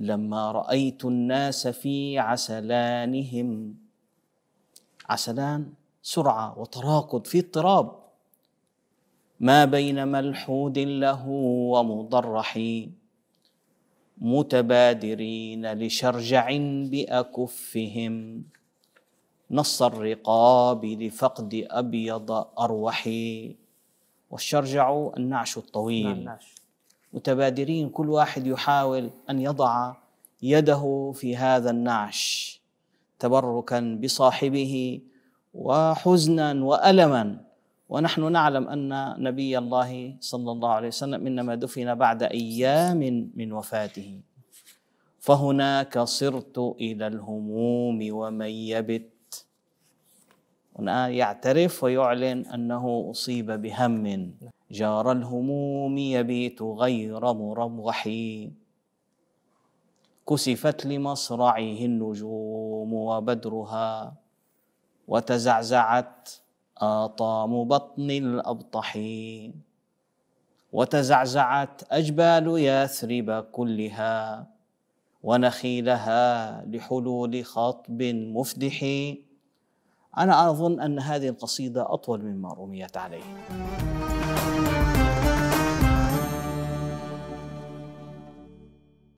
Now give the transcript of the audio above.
لما رايت الناس في عسلانهم عسلان سرعه وتراكض في اضطراب ما بين ملحود له ومضرح متبادرين لشرجع باكفهم نص الرقاب لفقد ابيض اروحي والشرجع النعش الطويل النعش. متبادرين كل واحد يحاول ان يضع يده في هذا النعش تبركا بصاحبه وحزنا والما ونحن نعلم ان نبي الله صلى الله عليه وسلم انما دفن بعد ايام من وفاته فهناك صرت الى الهموم ومن يبت هنا يعترف ويعلن انه اصيب بهم جار الهموم يبيت غير مروح كسفت لمصرعه النجوم وبدرها وتزعزعت آطام بطن الأبطح وتزعزعت أجبال يثرب كلها ونخيلها لحلول خطب مفدح أنا أظن أن هذه القصيدة أطول مما رميت عليه